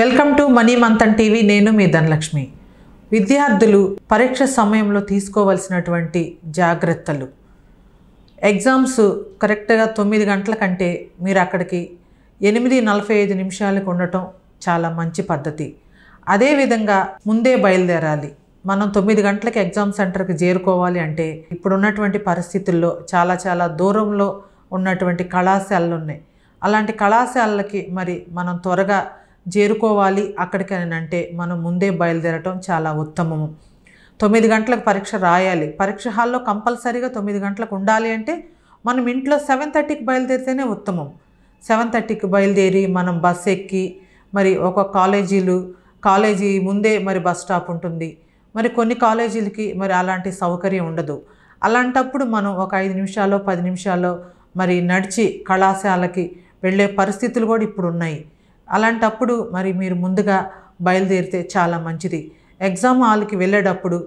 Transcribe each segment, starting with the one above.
welcome to money Manthan TV నేను మీ ధనలక్ష్మి విద్యార్థులు పరీక్ష సమయంలో తీసుకోవలసినటువంటి జాగ్రత్తలు ఎగ్జామ్స్ కరెక్ట్గా తొమ్మిది గంటల కంటే మీరు అక్కడికి ఎనిమిది నలభై ఐదు నిమిషాలకు ఉండటం చాలా మంచి పద్ధతి అదేవిధంగా ముందే బయలుదేరాలి మనం తొమ్మిది గంటలకి ఎగ్జామ్ సెంటర్కి చేరుకోవాలి అంటే ఇప్పుడున్నటువంటి పరిస్థితుల్లో చాలా చాలా దూరంలో ఉన్నటువంటి కళాశాలలు ఉన్నాయి అలాంటి కళాశాలలకి మరి మనం త్వరగా చేరుకోవాలి అక్కడికని అంటే మనం ముందే బయలుదేరటం చాలా ఉత్తమము తొమ్మిది గంటలకు పరీక్ష రాయాలి పరీక్ష హాల్లో కంపల్సరీగా తొమ్మిది గంటలకు ఉండాలి అంటే మనం ఇంట్లో సెవెన్ థర్టీకి బయలుదేరితేనే ఉత్తమం సెవెన్ థర్టీకి బయలుదేరి మనం బస్ ఎక్కి మరి ఒక కాలేజీలు కాలేజీ ముందే మరి బస్ స్టాప్ ఉంటుంది మరి కొన్ని కాలేజీలకి మరి అలాంటి సౌకర్యం ఉండదు అలాంటప్పుడు మనం ఒక ఐదు నిమిషాలు పది నిమిషాలు మరి నడిచి కళాశాలకి వెళ్ళే పరిస్థితులు కూడా ఇప్పుడు ఉన్నాయి అలాంటప్పుడు మరి మీరు ముందుగా బయలుదేరితే చాలా మంచిది ఎగ్జామ్ హాల్కి వెళ్ళేటప్పుడు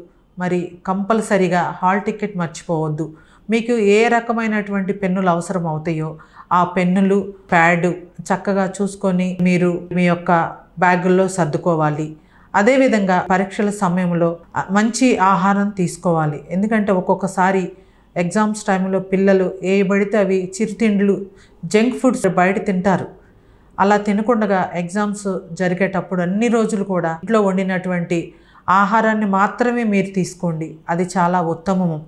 మరి కంపల్సరీగా హాల్ టికెట్ మర్చిపోవద్దు మీకు ఏ రకమైనటువంటి పెన్నులు అవసరం అవుతాయో ఆ పెన్నులు ప్యాడ్ చక్కగా చూసుకొని మీరు మీ యొక్క బ్యాగుల్లో సర్దుకోవాలి అదేవిధంగా పరీక్షల సమయంలో మంచి ఆహారం తీసుకోవాలి ఎందుకంటే ఒక్కొక్కసారి ఎగ్జామ్స్ టైంలో పిల్లలు ఏ పడితే అవి చిరుతిండ్లు జంక్ ఫుడ్స్ బయట తింటారు అలా తినకుండా ఎగ్జామ్స్ జరిగేటప్పుడు అన్ని రోజులు కూడా ఇంట్లో వండినటువంటి ఆహారాన్ని మాత్రమే మీరు తీసుకోండి అది చాలా ఉత్తమము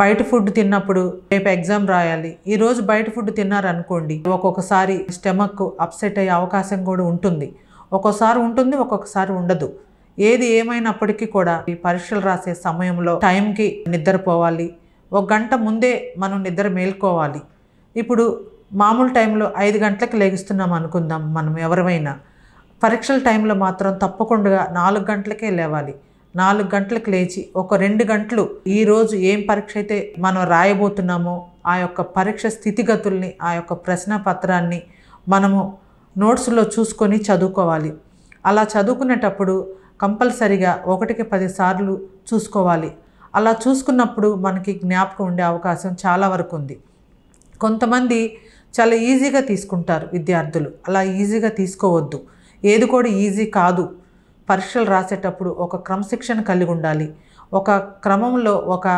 బయట ఫుడ్ తిన్నప్పుడు రేపు ఎగ్జామ్ రాయాలి ఈరోజు బయట ఫుడ్ తిన్నారనుకోండి ఒక్కొక్కసారి స్టమక్ అప్సెట్ అయ్యే అవకాశం కూడా ఉంటుంది ఒక్కోసారి ఉంటుంది ఒక్కొక్కసారి ఉండదు ఏది ఏమైనప్పటికీ కూడా ఈ పరీక్షలు రాసే సమయంలో టైంకి నిద్రపోవాలి ఒక గంట ముందే మనం నిద్ర మేల్కోవాలి ఇప్పుడు మామూలు టైంలో ఐదు గంటలకు లేగిస్తున్నాం అనుకుందాం మనం ఎవరివైనా పరీక్షల టైంలో మాత్రం తప్పకుండా నాలుగు గంటలకే లేవాలి నాలుగు గంటలకు లేచి ఒక రెండు గంటలు ఈరోజు ఏం పరీక్ష అయితే మనం రాయబోతున్నామో ఆ యొక్క పరీక్ష స్థితిగతుల్ని ఆ యొక్క ప్రశ్న పత్రాన్ని మనము నోట్స్లో చూసుకొని చదువుకోవాలి అలా చదువుకునేటప్పుడు కంపల్సరిగా ఒకటికి పది సార్లు చూసుకోవాలి అలా చూసుకున్నప్పుడు మనకి జ్ఞాపకం ఉండే అవకాశం చాలా వరకు ఉంది కొంతమంది చాలా ఈజీగా తీసుకుంటారు విద్యార్థులు అలా ఈజీగా తీసుకోవద్దు ఏది కూడా ఈజీ కాదు పరీక్షలు రాసేటప్పుడు ఒక క్రమశిక్షణ కలిగి ఉండాలి ఒక క్రమంలో ఒక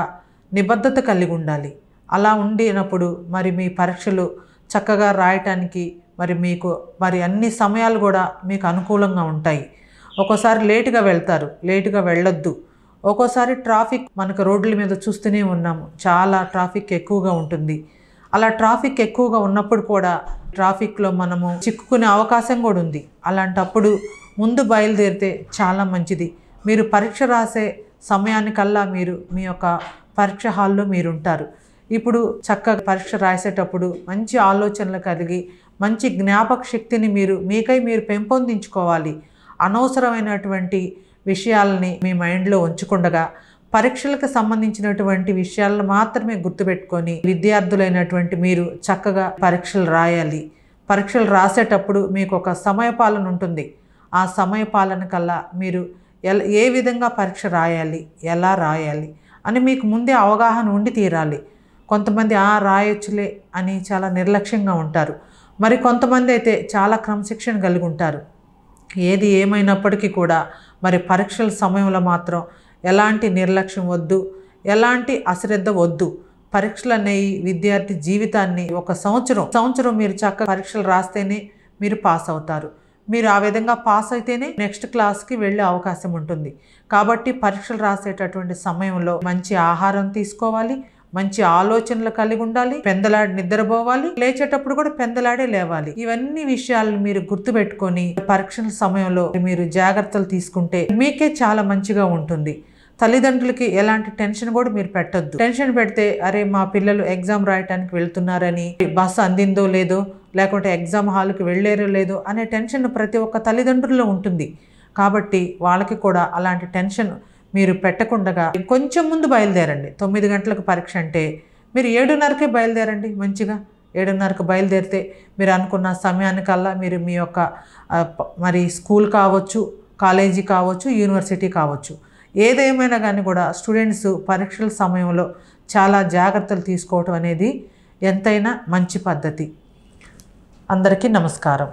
నిబద్ధత కలిగి ఉండాలి అలా ఉండినప్పుడు మరి మీ పరీక్షలు చక్కగా రాయటానికి మరి మీకు మరి అన్ని సమయాలు కూడా మీకు అనుకూలంగా ఉంటాయి ఒక్కోసారి లేటుగా వెళ్తారు లేటుగా వెళ్ళొద్దు ఒక్కోసారి ట్రాఫిక్ మనకు రోడ్ల మీద చూస్తూనే ఉన్నాము చాలా ట్రాఫిక్ ఎక్కువగా ఉంటుంది అలా ట్రాఫిక్ ఎక్కువగా ఉన్నప్పుడు కూడా ట్రాఫిక్లో మనము చిక్కుకునే అవకాశం కూడా ఉంది అలాంటప్పుడు ముందు బయలుదేరితే చాలా మంచిది మీరు పరీక్ష రాసే సమయానికల్లా మీరు మీ యొక్క పరీక్ష హాల్లో మీరు ఉంటారు ఇప్పుడు చక్కగా పరీక్ష రాసేటప్పుడు మంచి ఆలోచనలు కలిగి మంచి జ్ఞాపక శక్తిని మీరు మీకై మీరు పెంపొందించుకోవాలి అనవసరమైనటువంటి విషయాలని మీ మైండ్లో ఉంచుకుండగా పరీక్షలకు సంబంధించినటువంటి విషయాలను మాత్రమే గుర్తుపెట్టుకొని విద్యార్థులైనటువంటి మీరు చక్కగా పరీక్షలు రాయాలి పరీక్షలు రాసేటప్పుడు మీకు ఒక సమయపాలన ఉంటుంది ఆ సమయపాలన కల్లా మీరు ఎలా ఏ విధంగా పరీక్ష రాయాలి ఎలా రాయాలి అని మీకు ముందే అవగాహన ఉండి తీరాలి కొంతమంది ఆ రాయొచ్చులే అని చాలా నిర్లక్ష్యంగా ఉంటారు మరి కొంతమంది అయితే చాలా క్రమశిక్షణ కలిగి ఉంటారు ఏది ఏమైనప్పటికీ కూడా మరి పరీక్షల సమయంలో మాత్రం ఎలాంటి నిర్లక్ష్యం వద్దు ఎలాంటి అశ్రద్ధ వద్దు పరీక్షలు అనేవి విద్యార్థి జీవితాన్ని ఒక సంవత్సరం సంవత్సరం మీరు చక్కగా పరీక్షలు రాస్తేనే మీరు పాస్ అవుతారు మీరు ఆ విధంగా పాస్ అయితేనే నెక్స్ట్ క్లాస్కి వెళ్ళే అవకాశం ఉంటుంది కాబట్టి పరీక్షలు రాసేటటువంటి సమయంలో మంచి ఆహారం తీసుకోవాలి మంచి ఆలోచనలు కలిగి ఉండాలి పెందలాడి నిద్రపోవాలి లేచేటప్పుడు కూడా పెందలాడే లేవాలి ఇవన్నీ విషయాలను మీరు గుర్తుపెట్టుకొని పరీక్షల సమయంలో మీరు జాగ్రత్తలు తీసుకుంటే మీకే చాలా మంచిగా ఉంటుంది తల్లిదండ్రులకి ఎలాంటి టెన్షన్ కూడా మీరు పెట్టద్దు టెన్షన్ పెడితే అరే మా పిల్లలు ఎగ్జామ్ రాయటానికి వెళ్తున్నారని బస్సు అందిందో లేదో లేకుంటే ఎగ్జామ్ హాల్కి వెళ్ళారో లేదో అనే టెన్షన్ ప్రతి ఒక్క తల్లిదండ్రుల్లో ఉంటుంది కాబట్టి వాళ్ళకి కూడా అలాంటి టెన్షన్ మీరు పెట్టకుండా కొంచెం ముందు బయలుదేరండి తొమ్మిది గంటలకు పరీక్ష అంటే మీరు ఏడున్నరకే బయలుదేరండి మంచిగా ఏడున్నరకు బయలుదేరితే మీరు అనుకున్న సమయానికల్లా మీరు మీ యొక్క మరి స్కూల్ కావచ్చు కాలేజీ కావచ్చు యూనివర్సిటీ కావచ్చు ఏదేమైనా కానీ కూడా స్టూడెంట్స్ పరీక్షల సమయంలో చాలా జాగ్రత్తలు తీసుకోవటం అనేది ఎంతైనా మంచి పద్ధతి అందరికీ నమస్కారం